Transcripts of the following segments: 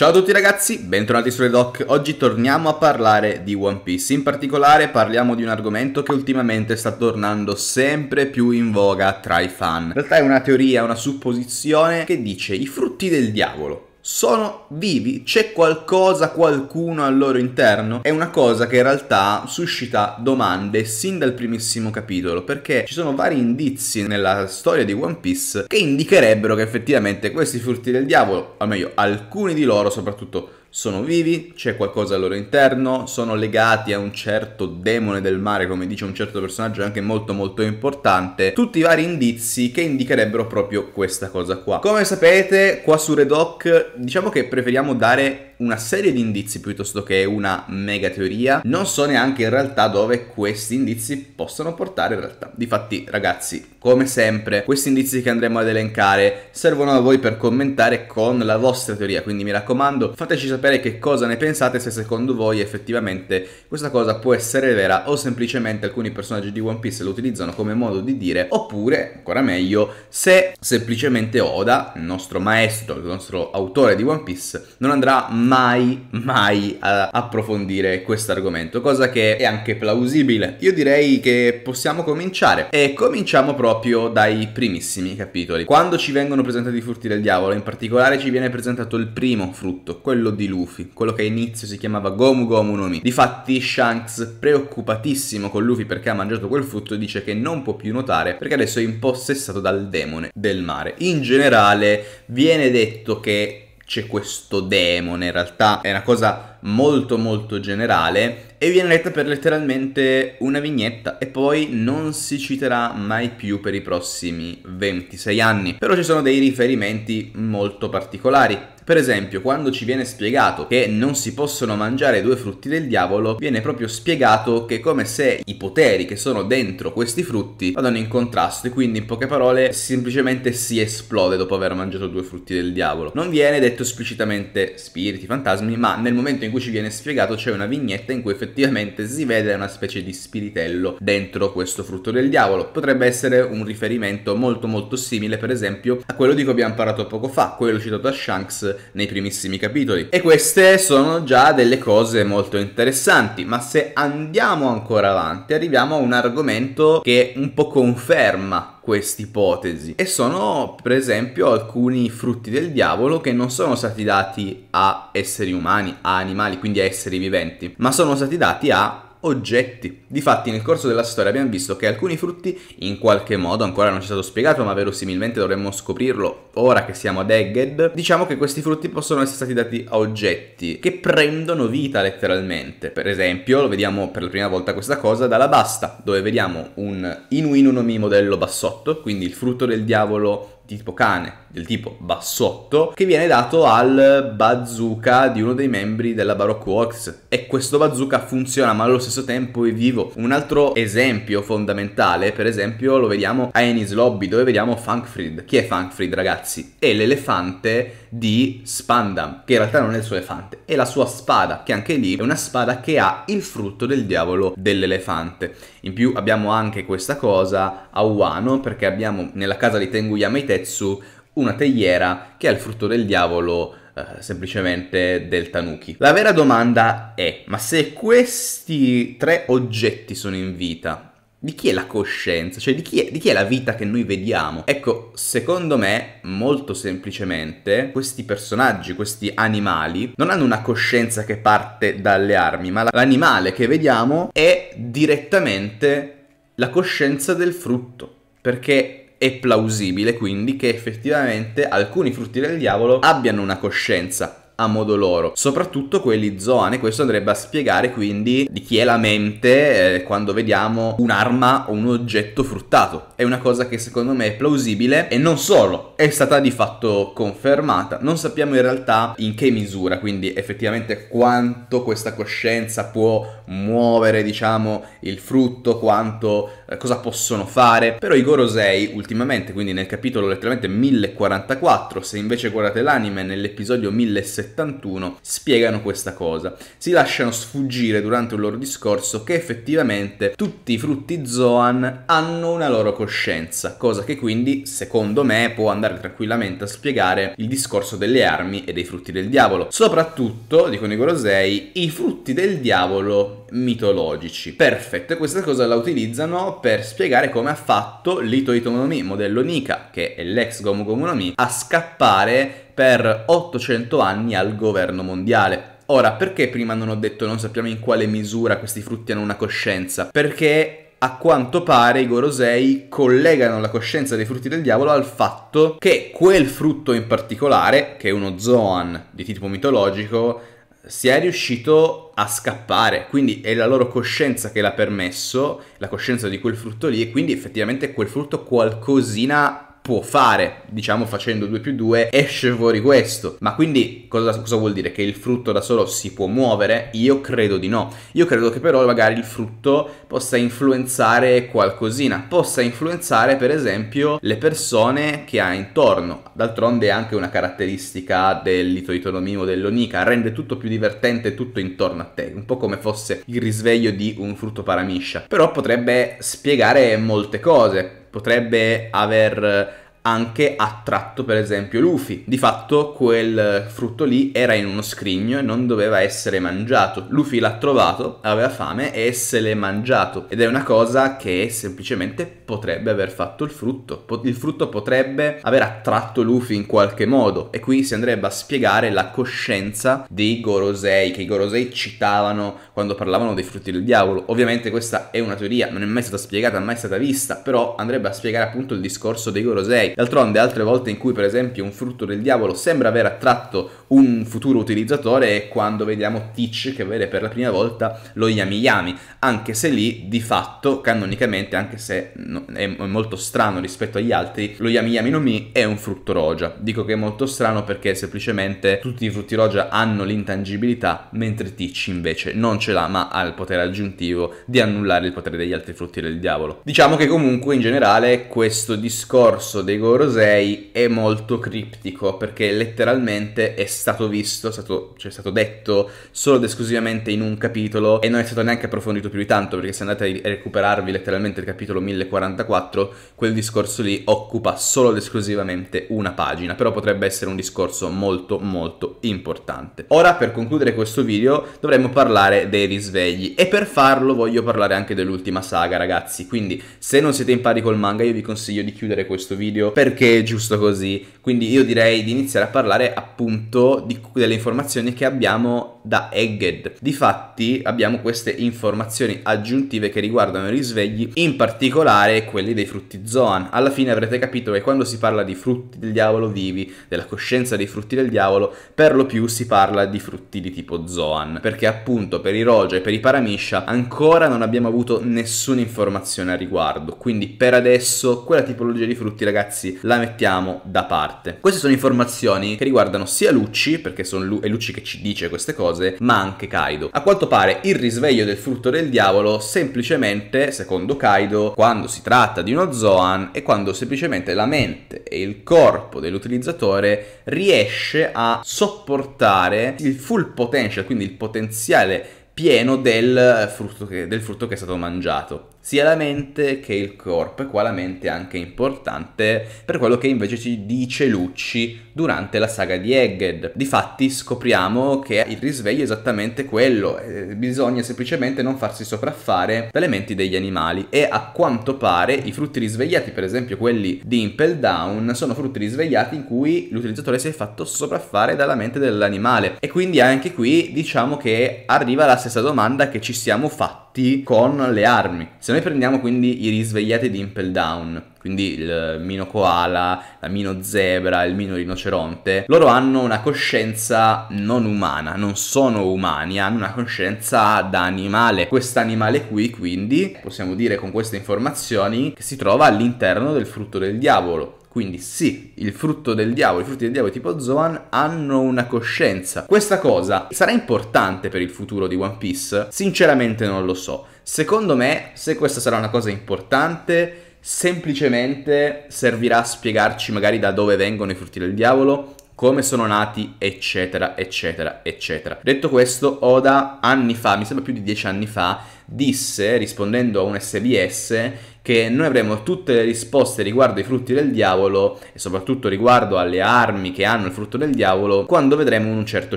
Ciao a tutti ragazzi, bentornati su Redoc. Oggi torniamo a parlare di One Piece. In particolare parliamo di un argomento che ultimamente sta tornando sempre più in voga tra i fan. In realtà è una teoria, una supposizione che dice i frutti del diavolo sono vivi, c'è qualcosa, qualcuno al loro interno? È una cosa che in realtà suscita domande sin dal primissimo capitolo, perché ci sono vari indizi nella storia di One Piece che indicherebbero che effettivamente questi furti del diavolo, o meglio, alcuni di loro soprattutto sono vivi, c'è qualcosa al loro interno, sono legati a un certo demone del mare, come dice un certo personaggio anche molto molto importante, tutti i vari indizi che indicherebbero proprio questa cosa qua. Come sapete, qua su Redoc diciamo che preferiamo dare una serie di indizi piuttosto che una mega teoria, non so neanche in realtà dove questi indizi possano portare in realtà. Difatti, ragazzi, come sempre, questi indizi che andremo ad elencare servono a voi per commentare con la vostra teoria, quindi mi raccomando, fateci sapere che cosa ne pensate se secondo voi effettivamente questa cosa può essere vera o semplicemente alcuni personaggi di One Piece lo utilizzano come modo di dire, oppure, ancora meglio, se semplicemente Oda, il nostro maestro, il nostro autore di One Piece, non andrà mai mai, mai eh, approfondire questo argomento, cosa che è anche plausibile. Io direi che possiamo cominciare e cominciamo proprio dai primissimi capitoli. Quando ci vengono presentati i furti del diavolo, in particolare ci viene presentato il primo frutto, quello di Luffy, quello che all'inizio si chiamava Gomu Gomu no Mi. Difatti Shanks, preoccupatissimo con Luffy perché ha mangiato quel frutto, dice che non può più nuotare perché adesso è impossessato dal demone del mare. In generale viene detto che c'è questo demone, in realtà è una cosa molto molto generale e viene letta per letteralmente una vignetta e poi non si citerà mai più per i prossimi 26 anni. Però ci sono dei riferimenti molto particolari. Per esempio, quando ci viene spiegato che non si possono mangiare due frutti del diavolo, viene proprio spiegato che è come se i poteri che sono dentro questi frutti vadano in contrasto e quindi in poche parole semplicemente si esplode dopo aver mangiato due frutti del diavolo. Non viene detto esplicitamente spiriti, fantasmi, ma nel momento in cui ci viene spiegato c'è una vignetta in cui effettivamente si vede una specie di spiritello dentro questo frutto del diavolo. Potrebbe essere un riferimento molto molto simile per esempio a quello di cui abbiamo parlato poco fa, quello citato da Shanks nei primissimi capitoli. E queste sono già delle cose molto interessanti, ma se andiamo ancora avanti arriviamo a un argomento che un po' conferma quest'ipotesi e sono per esempio alcuni frutti del diavolo che non sono stati dati a esseri umani, a animali, quindi a esseri viventi, ma sono stati dati a oggetti. Difatti nel corso della storia abbiamo visto che alcuni frutti in qualche modo, ancora non ci è stato spiegato ma verosimilmente dovremmo scoprirlo ora che siamo ad Egged, diciamo che questi frutti possono essere stati dati a oggetti che prendono vita letteralmente. Per esempio lo vediamo per la prima volta questa cosa dalla basta dove vediamo un Inu Inu no Mi modello bassotto, quindi il frutto del diavolo di tipo cane, del tipo bassotto, che viene dato al bazooka di uno dei membri della Baroque Works. E questo bazooka funziona, ma allo stesso tempo è vivo. Un altro esempio fondamentale, per esempio, lo vediamo a Ennis Lobby, dove vediamo Funkfried. Chi è Funkfried, ragazzi? È l'elefante di Spandam, che in realtà non è il suo elefante, è la sua spada, che anche lì è una spada che ha il frutto del diavolo dell'elefante. In più abbiamo anche questa cosa a Wano, perché abbiamo nella casa di Tengu Yamatetsu una teiera che ha il frutto del diavolo eh, semplicemente del tanuki. La vera domanda è, ma se questi tre oggetti sono in vita di chi è la coscienza? Cioè di chi, è, di chi, è, la vita che noi vediamo? Ecco, secondo me, molto semplicemente, questi personaggi, questi animali, non hanno una coscienza che parte dalle armi, ma l'animale che vediamo è direttamente la coscienza del frutto. Perché è plausibile quindi che effettivamente alcuni frutti del diavolo abbiano una coscienza a modo loro, soprattutto quelli zoane. Questo andrebbe a spiegare quindi di chi è la mente eh, quando vediamo un'arma o un oggetto fruttato. È una cosa che secondo me è plausibile e non solo, è stata di fatto confermata. Non sappiamo in realtà in che misura, quindi effettivamente quanto questa coscienza può muovere, diciamo, il frutto, quanto eh, cosa possono fare. Però i Gorosei ultimamente, quindi nel capitolo letteralmente 1044, se invece guardate l'anime nell'episodio 1070 71 spiegano questa cosa. Si lasciano sfuggire durante un loro discorso che effettivamente tutti i frutti Zoan hanno una loro coscienza, cosa che quindi, secondo me, può andare tranquillamente a spiegare il discorso delle armi e dei frutti del diavolo. Soprattutto, dicono i Gorosei, i frutti del diavolo mitologici. Perfetto, e questa cosa la utilizzano per spiegare come ha fatto Lito Itomonomi, modello Nika, che è l'ex Gomu Gomu no Mi, a scappare per 800 anni al governo mondiale. Ora, perché prima non ho detto non sappiamo in quale misura questi frutti hanno una coscienza? Perché a quanto pare i Gorosei collegano la coscienza dei frutti del diavolo al fatto che quel frutto in particolare, che è uno Zoan di tipo mitologico, si è riuscito a scappare, quindi è la loro coscienza che l'ha permesso, la coscienza di quel frutto lì, e quindi effettivamente quel frutto qualcosina può fare, diciamo facendo 2 più 2, esce fuori questo. Ma quindi cosa, cosa vuol dire? Che il frutto da solo si può muovere? Io credo di no. Io credo che però magari il frutto possa influenzare qualcosina, possa influenzare per esempio le persone che ha intorno. D'altronde è anche una caratteristica del litoitonomimo dell'onica, rende tutto più divertente tutto intorno a te, un po' come fosse il risveglio di un frutto paramiscia. Però potrebbe spiegare molte cose, potrebbe aver anche attratto per esempio Luffy. Di fatto quel frutto lì era in uno scrigno e non doveva essere mangiato. Luffy l'ha trovato, aveva fame e se l'è mangiato ed è una cosa che semplicemente potrebbe aver fatto il frutto. Il frutto potrebbe aver attratto Luffy in qualche modo e qui si andrebbe a spiegare la coscienza dei Gorosei che i Gorosei citavano quando parlavano dei frutti del diavolo. Ovviamente questa è una teoria, non è mai stata spiegata, mai stata vista, però andrebbe a spiegare appunto il discorso dei Gorosei D'altronde altre volte in cui per esempio un frutto del diavolo sembra aver attratto un futuro utilizzatore è quando vediamo Teach che vede per la prima volta lo Yami Yami, anche se lì di fatto canonicamente, anche se è molto strano rispetto agli altri, lo Yami Yami no Mi è un frutto roja. Dico che è molto strano perché semplicemente tutti i frutti roja hanno l'intangibilità, mentre Teach invece non ce l'ha ma ha il potere aggiuntivo di annullare il potere degli altri frutti del diavolo. Diciamo che comunque in generale questo discorso dei Diego Rosei è molto criptico perché letteralmente è stato visto, è stato, cioè è stato detto solo ed esclusivamente in un capitolo e non è stato neanche approfondito più di tanto perché se andate a recuperarvi letteralmente il capitolo 1044 quel discorso lì occupa solo ed esclusivamente una pagina però potrebbe essere un discorso molto molto importante. Ora per concludere questo video dovremmo parlare dei risvegli e per farlo voglio parlare anche dell'ultima saga ragazzi quindi se non siete in pari col manga io vi consiglio di chiudere questo video perché è giusto così, quindi io direi di iniziare a parlare appunto di, delle informazioni che abbiamo da Egged. Difatti abbiamo queste informazioni aggiuntive che riguardano i risvegli, in particolare quelli dei frutti Zoan. Alla fine avrete capito che quando si parla di frutti del diavolo vivi, della coscienza dei frutti del diavolo, per lo più si parla di frutti di tipo Zoan, perché appunto per i Roja e per i Paramisha ancora non abbiamo avuto nessuna informazione a riguardo. Quindi per adesso quella tipologia di frutti ragazzi la mettiamo da parte parte. Queste sono informazioni che riguardano sia Lucci, perché Lu è Lucci che ci dice queste cose, ma anche Kaido. A quanto pare il risveglio del frutto del diavolo semplicemente, secondo Kaido, quando si tratta di uno Zoan è quando semplicemente la mente e il corpo dell'utilizzatore riesce a sopportare il full potential, quindi il potenziale pieno del frutto che, del frutto che è stato mangiato sia la mente che il corpo, e qua la mente è anche importante per quello che invece ci dice Lucci durante la saga di Egged. Difatti scopriamo che il risveglio è esattamente quello, eh, bisogna semplicemente non farsi sopraffare dalle menti degli animali e a quanto pare i frutti risvegliati, per esempio quelli di Impel Down, sono frutti risvegliati in cui l'utilizzatore si è fatto sopraffare dalla mente dell'animale e quindi anche qui diciamo che arriva la stessa domanda che ci siamo fatti fatti con le armi. Se noi prendiamo quindi i risvegliati di Impel Down, quindi il mino koala, la mino zebra, il mino rinoceronte, loro hanno una coscienza non umana, non sono umani, hanno una coscienza da animale. Quest'animale qui quindi possiamo dire con queste informazioni che si trova all'interno del frutto del diavolo quindi sì, il frutto del diavolo, i frutti del diavolo tipo Zoan hanno una coscienza. Questa cosa sarà importante per il futuro di One Piece? Sinceramente non lo so. Secondo me, se questa sarà una cosa importante, semplicemente servirà a spiegarci magari da dove vengono i frutti del diavolo, come sono nati, eccetera, eccetera, eccetera. Detto questo, Oda anni fa, mi sembra più di dieci anni fa, disse, rispondendo a un SBS, che noi avremo tutte le risposte riguardo ai frutti del diavolo e soprattutto riguardo alle armi che hanno il frutto del diavolo quando vedremo un certo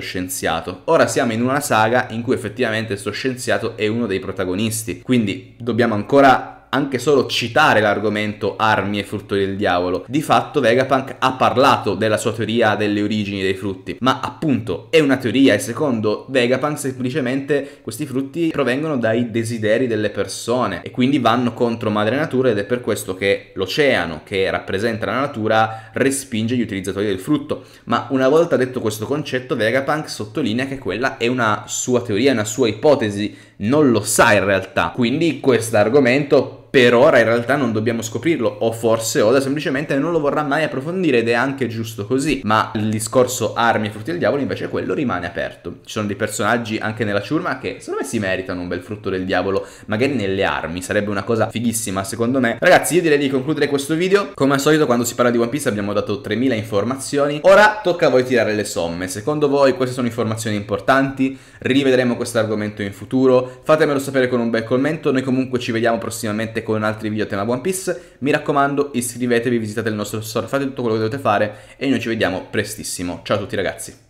scienziato. Ora siamo in una saga in cui effettivamente questo scienziato è uno dei protagonisti, quindi dobbiamo ancora anche solo citare l'argomento armi e frutto del diavolo. Di fatto Vegapunk ha parlato della sua teoria delle origini dei frutti, ma appunto è una teoria e secondo Vegapunk semplicemente questi frutti provengono dai desideri delle persone e quindi vanno contro madre natura ed è per questo che l'oceano che rappresenta la natura respinge gli utilizzatori del frutto. Ma una volta detto questo concetto Vegapunk sottolinea che quella è una sua teoria, una sua ipotesi, non lo sa in realtà. Quindi questo argomento per ora in realtà non dobbiamo scoprirlo, o forse Oda semplicemente non lo vorrà mai approfondire ed è anche giusto così, ma il discorso armi e frutti del diavolo invece quello rimane aperto. Ci sono dei personaggi anche nella ciurma che secondo me si meritano un bel frutto del diavolo, magari nelle armi, sarebbe una cosa fighissima secondo me. Ragazzi io direi di concludere questo video, come al solito quando si parla di One Piece abbiamo dato 3000 informazioni, ora tocca a voi tirare le somme, secondo voi queste sono informazioni importanti, rivedremo questo argomento in futuro, fatemelo sapere con un bel commento, noi comunque ci vediamo prossimamente con altri video a tema One Piece. Mi raccomando, iscrivetevi, visitate il nostro store, fate tutto quello che dovete fare e noi ci vediamo prestissimo. Ciao a tutti ragazzi.